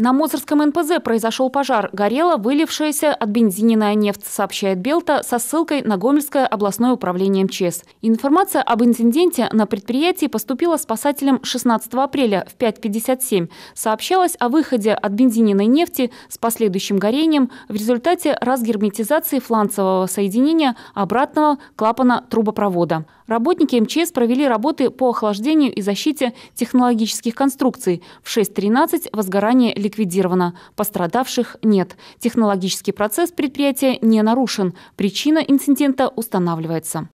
На Мозырском НПЗ произошел пожар. Горела вылившаяся от бензиненная нефть, сообщает Белта со ссылкой на Гомельское областное управление МЧС. Информация об инциденте на предприятии поступила спасателям 16 апреля в 5.57. Сообщалось о выходе от бензининой нефти с последующим горением в результате разгерметизации фланцевого соединения обратного клапана трубопровода. Работники МЧС провели работы по охлаждению и защите технологических конструкций. В 6.13 возгорание ликвидирована, пострадавших нет. Технологический процесс предприятия не нарушен, причина инцидента устанавливается.